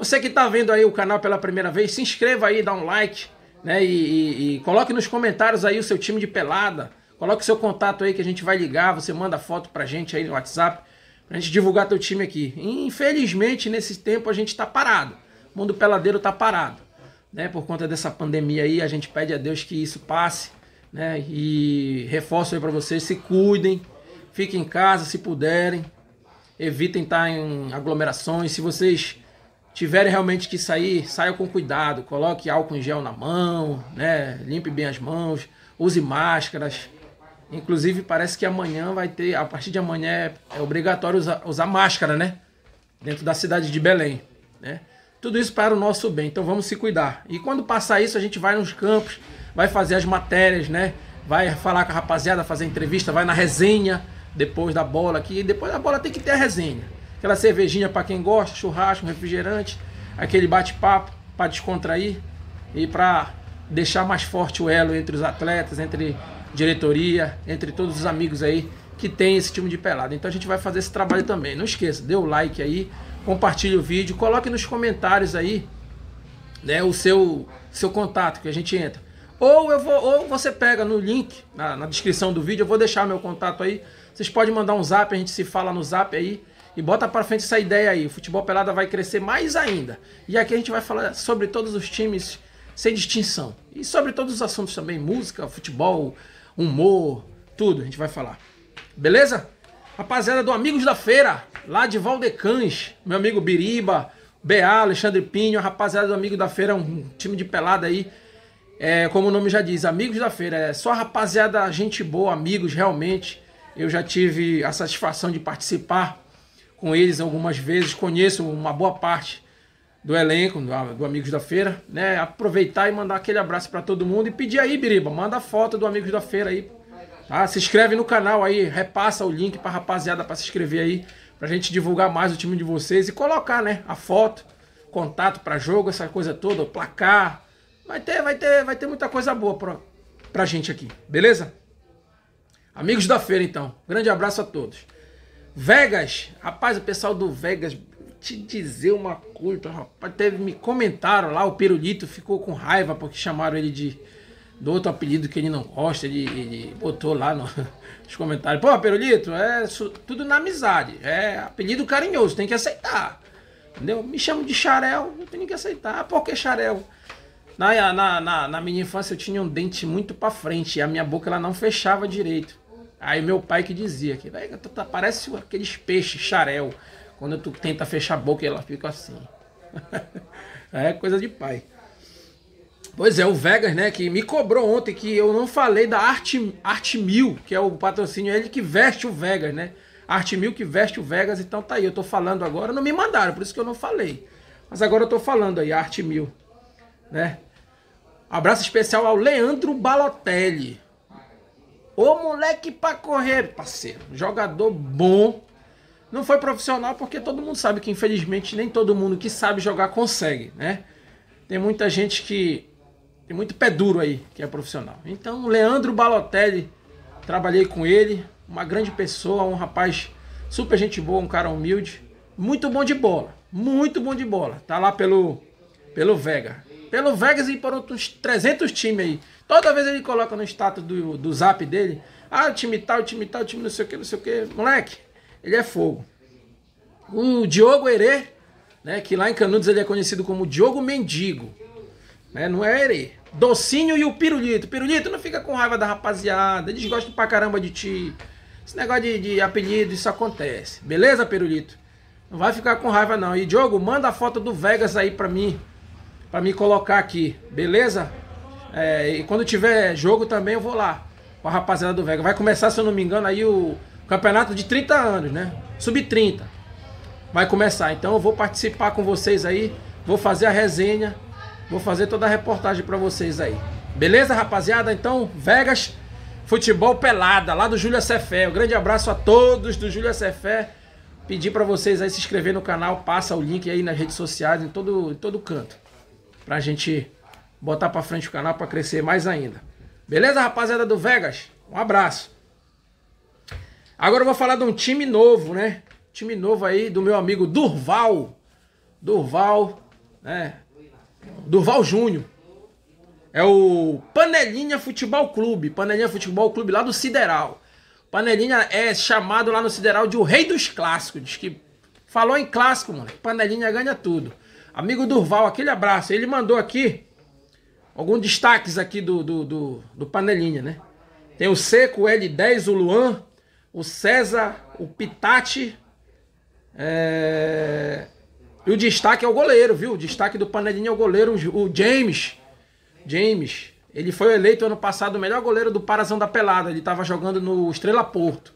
Você que está vendo aí o canal pela primeira vez, se inscreva aí, dá um like, né? E, e, e coloque nos comentários aí o seu time de pelada. Coloque seu contato aí que a gente vai ligar, você manda foto pra gente aí no WhatsApp, pra gente divulgar teu time aqui. Infelizmente, nesse tempo a gente tá parado. O mundo peladeiro tá parado, né? Por conta dessa pandemia aí, a gente pede a Deus que isso passe, né? E reforço aí para vocês, se cuidem, fiquem em casa se puderem, evitem estar tá em aglomerações. Se vocês tiverem realmente que sair, saia com cuidado, coloque álcool em gel na mão, né? Limpe bem as mãos, use máscaras. Inclusive parece que amanhã vai ter, a partir de amanhã é, é, obrigatório usar, usar máscara, né? Dentro da cidade de Belém, né? Tudo isso para o nosso bem, então vamos se cuidar. E quando passar isso, a gente vai nos campos, vai fazer as matérias, né? Vai falar com a rapaziada, fazer entrevista, vai na resenha depois da bola aqui. Depois da bola tem que ter a resenha. Aquela cervejinha para quem gosta, churrasco, refrigerante, aquele bate-papo para descontrair e para deixar mais forte o elo entre os atletas, entre diretoria, entre todos os amigos aí que tem esse time de pelada. Então a gente vai fazer esse trabalho também. Não esqueça, dê o like aí, compartilhe o vídeo, coloque nos comentários aí né, o seu, seu contato que a gente entra. Ou, eu vou, ou você pega no link, na, na descrição do vídeo, eu vou deixar meu contato aí. Vocês podem mandar um zap, a gente se fala no zap aí. E bota para frente essa ideia aí. O futebol pelada vai crescer mais ainda. E aqui a gente vai falar sobre todos os times sem distinção. E sobre todos os assuntos também: música, futebol, humor, tudo. A gente vai falar. Beleza? Rapaziada do Amigos da Feira, lá de Valdecans, meu amigo Biriba, BA, Alexandre Pinho, rapaziada do Amigo da Feira, um time de pelada aí. É, como o nome já diz, Amigos da Feira, é só rapaziada, gente boa, amigos realmente. Eu já tive a satisfação de participar com eles algumas vezes, conheço uma boa parte do elenco, do, do Amigos da Feira, né? Aproveitar e mandar aquele abraço para todo mundo e pedir aí, Biriba, manda a foto do Amigos da Feira aí. Tá? Se inscreve no canal aí, repassa o link para rapaziada para se inscrever aí, para gente divulgar mais o time de vocês e colocar, né, a foto, contato para jogo, essa coisa toda, o placar. Vai ter, vai ter, vai ter muita coisa boa pra, pra gente aqui, beleza? Amigos da Feira então. Grande abraço a todos. Vegas, rapaz, o pessoal do Vegas, te dizer uma coisa, rapaz, teve, me comentaram lá, o Perulito ficou com raiva porque chamaram ele de do outro apelido que ele não gosta, ele, ele botou lá no, nos comentários. Pô, Perulito, é su, tudo na amizade, é apelido carinhoso, tem que aceitar. Entendeu? Me chamo de Xarel, eu tenho que aceitar. Ah, por que Xarel? Na, na, na, na minha infância eu tinha um dente muito para frente e a minha boca ela não fechava direito. Aí meu pai que dizia que tá, parece aqueles peixes xarel. Quando tu tenta fechar a boca, ela fica assim. é coisa de pai. Pois é, o Vegas, né, que me cobrou ontem que eu não falei da Arte, Arte Mil, que é o patrocínio, ele que veste o Vegas, né? Arte Mil que veste o Vegas, então tá aí. Eu tô falando agora, não me mandaram, por isso que eu não falei. Mas agora eu tô falando aí, Arte Mil, né? Abraço especial ao Leandro Balotelli. Ô moleque pra correr, parceiro. Jogador bom. Não foi profissional porque todo mundo sabe que, infelizmente, nem todo mundo que sabe jogar consegue, né? Tem muita gente que. Tem muito pé duro aí que é profissional. Então, Leandro Balotelli, trabalhei com ele. Uma grande pessoa, um rapaz super gente boa, um cara humilde. Muito bom de bola. Muito bom de bola. Tá lá pelo, pelo Vega. Pelo Vegas e por outros 300 times aí Toda vez ele coloca no status do, do zap dele, ah, time tal, time tal, time não sei o que, não sei o que. Moleque, ele é fogo. O Diogo Herê, né, que lá em Canudos ele é conhecido como Diogo Mendigo. Né, não é Herê. Docinho e o Pirulito. Pirulito, não fica com raiva da rapaziada, eles gostam pra caramba de ti. Esse negócio de, de apelido, isso acontece. Beleza, Pirulito? Não vai ficar com raiva não. E Diogo, manda a foto do Vegas aí pra mim. Pra me colocar aqui, beleza? É, e quando tiver jogo também eu vou lá. Com a rapaziada do Vega. Vai começar, se eu não me engano, aí o campeonato de 30 anos, né? Sub-30. Vai começar. Então eu vou participar com vocês aí. Vou fazer a resenha. Vou fazer toda a reportagem para vocês aí. Beleza, rapaziada? Então, Vegas Futebol Pelada, lá do Júlia Cefé. Um grande abraço a todos do Júlia Cefé. Pedir para vocês aí se inscrever no canal, passa o link aí nas redes sociais, em todo, em todo canto. Pra gente botar para frente o canal para crescer mais ainda. Beleza, rapaziada do Vegas? Um abraço. Agora eu vou falar de um time novo, né? Time novo aí do meu amigo Durval. Durval, né? Durval Júnior. É o Panelinha Futebol Clube. Panelinha Futebol Clube lá do Sideral. Panelinha é chamado lá no Sideral de o rei dos clássicos. Diz que falou em clássico, mano. Panelinha ganha tudo. Amigo Durval, aquele abraço. Ele mandou aqui alguns destaques aqui do, do, do, do panelinha, né? Tem o Seco, o L10, o Luan, o César, o Pitati. É... E o destaque é o goleiro, viu? O destaque do panelinha é o goleiro, o James. James. Ele foi eleito ano passado o melhor goleiro do Parazão da Pelada. Ele estava jogando no Estrela Porto.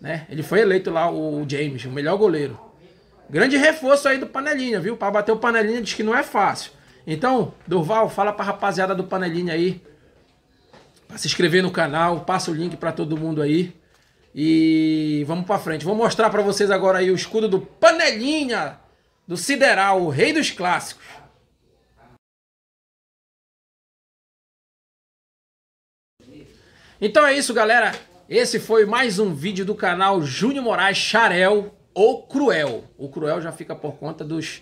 Né? Ele foi eleito lá, o James, o melhor goleiro. Grande reforço aí do panelinha, viu? Para bater o panelinha diz que não é fácil. Então, Durval, fala pra rapaziada do Panelinha aí, pra se inscrever no canal, passa o link para todo mundo aí. E vamos para frente. Vou mostrar para vocês agora aí o escudo do Panelinha do Sideral, o rei dos clássicos. Então é isso, galera. Esse foi mais um vídeo do canal Júnior Moraes Xarel, ou Cruel. O Cruel já fica por conta dos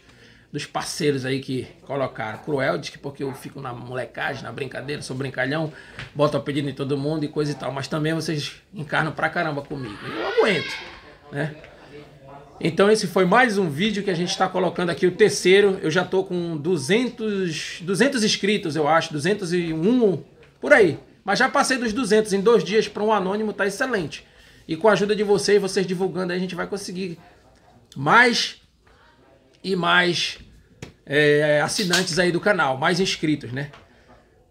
dos parceiros aí que colocaram. Cruel diz que porque eu fico na molecagem, na brincadeira, sou brincalhão, boto pedido em todo mundo e coisa e tal. Mas também vocês encarnam pra caramba comigo. Eu aguento, né? Então esse foi mais um vídeo que a gente está colocando aqui, o terceiro. Eu já tô com 200, 200 inscritos, eu acho, 201, por aí. Mas já passei dos 200 em dois dias para um anônimo, tá excelente. E com a ajuda de vocês, vocês divulgando, aí a gente vai conseguir mais e mais é, assinantes aí do canal, mais inscritos, né?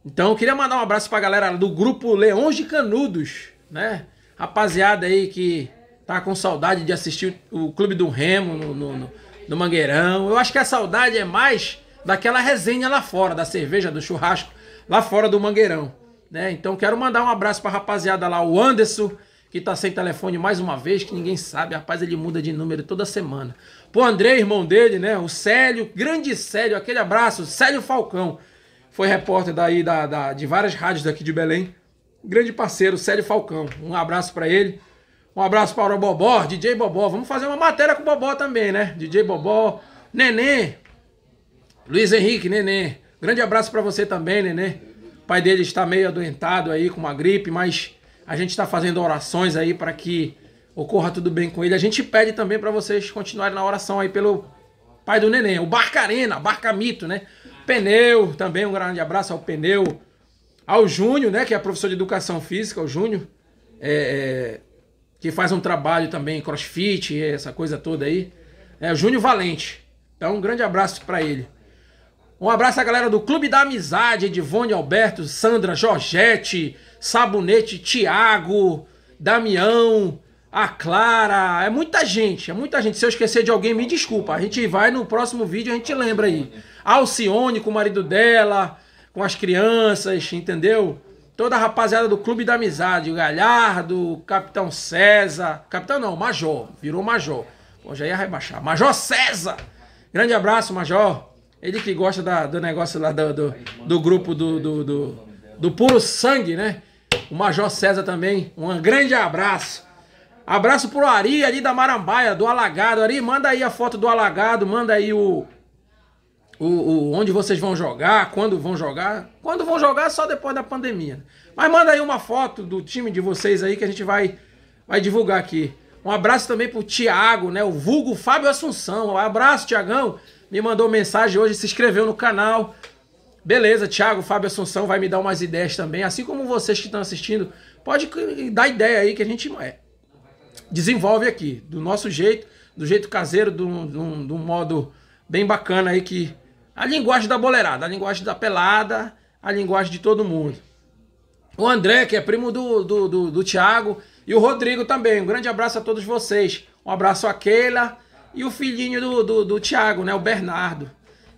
Então eu queria mandar um abraço pra galera do grupo Leões de Canudos, né? Rapaziada aí que tá com saudade de assistir o Clube do Remo no, no, no, no Mangueirão. Eu acho que a saudade é mais daquela resenha lá fora, da cerveja, do churrasco, lá fora do Mangueirão. Né? Então quero mandar um abraço pra rapaziada lá, o Anderson, que tá sem telefone mais uma vez, que ninguém sabe. Rapaz, ele muda de número toda semana. Pô, André, irmão dele, né? O Célio, grande Célio, aquele abraço, Célio Falcão. Foi repórter daí da, da de várias rádios daqui de Belém. Grande parceiro, Célio Falcão. Um abraço para ele. Um abraço para o Bobó, DJ Bobó. Vamos fazer uma matéria com o Bobó também, né? DJ Bobó, Nenê, Luiz Henrique, Nenê. Grande abraço para você também, Nenê. O pai dele está meio adoentado aí com uma gripe, mas a gente está fazendo orações aí para que ocorra tudo bem com ele. A gente pede também para vocês continuarem na oração aí pelo pai do neném, o Barca Arena, Barca Mito, né? Pneu, também um grande abraço ao Pneu, ao Júnior, né? Que é professor de educação física, o Júnior, é, é, que faz um trabalho também crossfit, essa coisa toda aí. É, o Júnior Valente. Então, um grande abraço para ele. Um abraço à galera do Clube da Amizade, Edivone Alberto, Sandra, Jorgete, Sabonete, Tiago, Damião, a Clara. É muita gente, é muita gente. Se eu esquecer de alguém, me desculpa. A gente vai no próximo vídeo, a gente lembra aí. Alcione com o marido dela, com as crianças, entendeu? Toda a rapaziada do Clube da Amizade, o Galhardo, Capitão César. Capitão não, Major, virou Major. Bom, já ia rebaixar. Major César! Grande abraço, Major. Ele que gosta da, do negócio lá do, do, do grupo do, do, do, do puro sangue, né? O Major César também, um grande abraço. Abraço pro Ari ali da Marambaia, do Alagado. Ari, manda aí a foto do Alagado, manda aí o, o, o, onde vocês vão jogar, quando vão jogar. Quando vão jogar só depois da pandemia. Mas manda aí uma foto do time de vocês aí que a gente vai, vai divulgar aqui. Um abraço também pro Tiago, né? O vulgo Fábio Assunção. Um abraço, Tiagão. Me mandou mensagem hoje, se inscreveu no canal. Beleza, Thiago, Fábio Assunção vai me dar umas ideias também. Assim como vocês que estão assistindo, pode dar ideia aí que a gente é. desenvolve aqui, do nosso jeito, do jeito caseiro, de um modo bem bacana aí que. A linguagem da boleirada, a linguagem da pelada, a linguagem de todo mundo. O André, que é primo do, do, do, do Thiago, e o Rodrigo também. Um grande abraço a todos vocês. Um abraço a Keila e o filhinho do, do, do Thiago, né? O Bernardo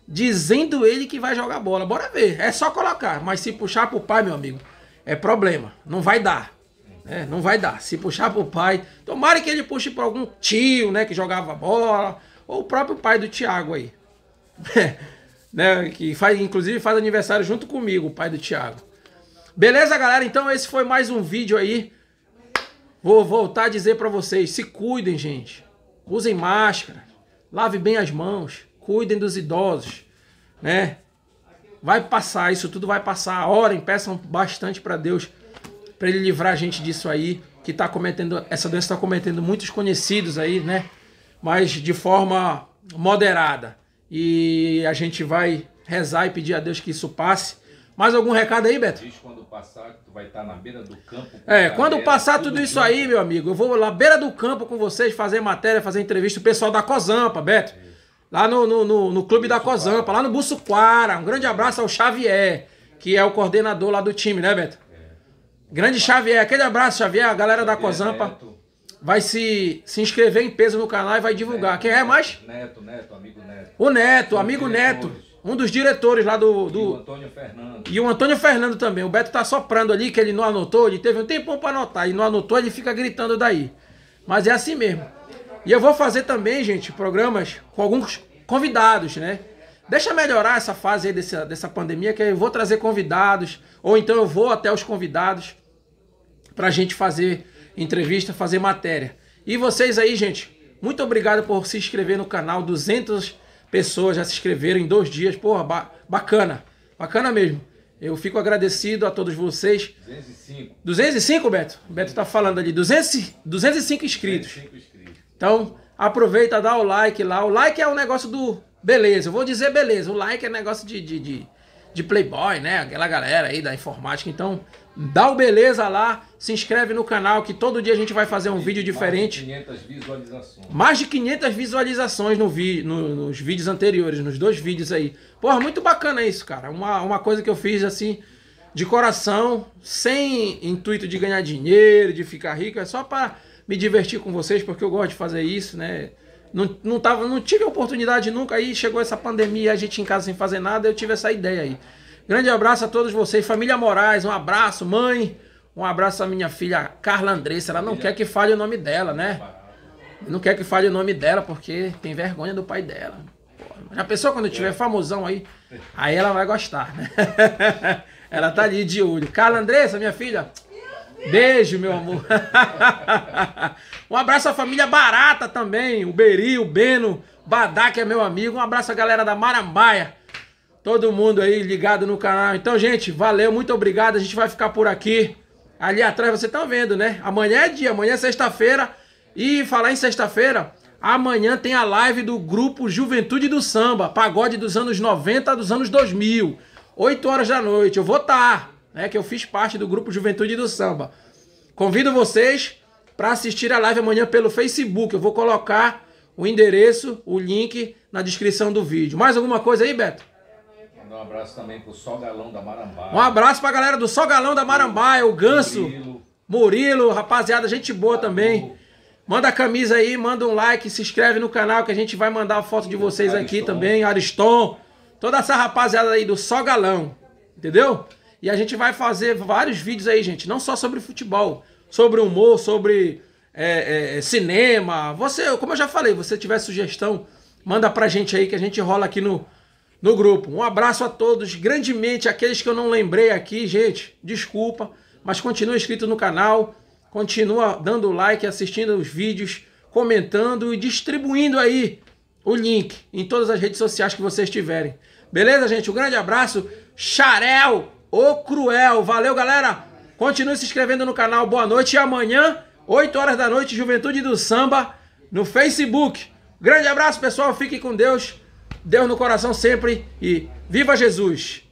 dizendo ele que vai jogar bola. Bora ver, é só colocar. Mas se puxar pro pai, meu amigo, é problema. Não vai dar. É, não vai dar. Se puxar pro pai, tomara que ele puxe para algum tio, né, que jogava bola, ou o próprio pai do Thiago aí. É, né, que faz, inclusive faz aniversário junto comigo, o pai do Thiago. Beleza, galera? Então esse foi mais um vídeo aí. Vou voltar a dizer para vocês, se cuidem, gente. Usem máscara, lave bem as mãos cuidem dos idosos, né? Vai passar, isso tudo vai passar. Orem, peçam bastante para Deus, para Ele livrar a gente disso aí, que está cometendo, essa doença está cometendo muitos conhecidos aí, né? Mas de forma moderada. E a gente vai rezar e pedir a Deus que isso passe. Mais algum recado aí, Beto? Diz quando passar que tu vai estar tá na beira do campo. É, quando galera, passar tudo, tudo isso aí, meu amigo, eu vou lá beira do campo com vocês, fazer matéria, fazer entrevista. O pessoal da Cozampa, Beto. É lá no, no, no, no Clube da Cozampa, lá no Bussuquara. Um grande abraço ao Xavier, que é o coordenador lá do time, né, Beto? Grande Xavier, aquele abraço, Xavier, a galera da Cozampa. Vai se, se inscrever em peso no canal e vai divulgar. Neto, é, Quem é mais? Neto, Neto, amigo Neto. O Neto, amigo Neto. Um dos diretores lá do. do... E o Antônio Fernando. E o Antônio Fernando também. O Beto tá soprando ali, que ele não anotou, ele teve um tempão pra anotar. E não anotou, ele fica gritando daí. Mas é assim mesmo. E eu vou fazer também, gente, programas com alguns convidados, né? Deixa melhorar essa fase aí dessa, dessa pandemia, que eu vou trazer convidados, ou então eu vou até os convidados para a gente fazer entrevista, fazer matéria. E vocês aí, gente, muito obrigado por se inscrever no canal. 200 pessoas já se inscreveram em dois dias. Porra, ba bacana. Bacana mesmo. Eu fico agradecido a todos vocês. 205. 205, Beto? O Beto tá falando ali. 200, 205 inscritos. 205 inscritos. Então, aproveita, dá o like lá. O like é um negócio do. Beleza, eu vou dizer beleza. O like é negócio de, de, de, de playboy, né? Aquela galera aí da informática. Então, dá o beleza lá. Se inscreve no canal que todo dia a gente vai fazer um vídeo diferente. Mais de 500 visualizações. Mais de 500 visualizações no vi, no, nos vídeos anteriores, nos dois vídeos aí. Porra, muito bacana isso, cara. Uma, uma coisa que eu fiz assim de coração, sem intuito de ganhar dinheiro, de ficar rico, é só para me divertir com vocês, porque eu gosto de fazer isso, né? Não, não, tava, não tive oportunidade nunca, aí chegou essa pandemia, a gente em casa sem fazer nada, eu tive essa ideia aí. Grande abraço a todos vocês, família Moraes, um abraço, mãe, um abraço à minha filha Carla Andressa, ela não quer que fale o nome dela, né? Não quer que fale o nome dela, porque tem vergonha do pai dela. Já pensou quando tiver é. famosão aí? Aí ela vai gostar, né? ela tá ali de olho. Carla Andressa, minha filha, Beijo, meu amor. um abraço à família Barata também. O Beri, o Beno, Badá, que é meu amigo. Um abraço à galera da Marambaia. Todo mundo aí ligado no canal. Então, gente, valeu, muito obrigado. A gente vai ficar por aqui. Ali atrás você tá vendo, né? Amanhã é dia, amanhã é sexta-feira. E falar em sexta-feira, amanhã tem a live do grupo Juventude do Samba, pagode dos anos 90 dos anos 2000. 8 horas da noite. Eu vou estar. Tá né, que eu fiz parte do grupo Juventude do Samba. Convido vocês para assistir a live amanhã pelo Facebook. Eu vou colocar o endereço, o link na descrição do vídeo. Mais alguma coisa aí, Beto? Mandar um abraço também pro Sol Galão da Marambaia. Um abraço pra galera do Sol Galão da Marambaia, é o Ganso, Murilo, Murilo rapaziada, gente boa também. Manda a camisa aí, manda um like, se inscreve no canal que a gente vai mandar a foto de vocês Ariston. aqui também, Ariston, toda essa rapaziada aí do Sol Galão, entendeu? E a gente vai fazer vários vídeos aí, gente, não só sobre futebol, sobre humor, sobre é, é, é, cinema. Você, como eu já falei, você tiver sugestão, manda pra gente aí que a gente rola aqui no, no grupo. Um abraço a todos, grandemente aqueles que eu não lembrei aqui, gente, desculpa, mas continua inscrito no canal, continua dando like, assistindo os vídeos, comentando e distribuindo aí o link em todas as redes sociais que vocês tiverem. Beleza, gente? Um grande abraço. Xarel! O Cruel. Valeu, galera. Continue se inscrevendo no canal. Boa noite e amanhã, 8 horas da noite, Juventude do Samba, no Facebook. Grande abraço, pessoal. Fique com Deus. Deus no coração sempre e viva Jesus!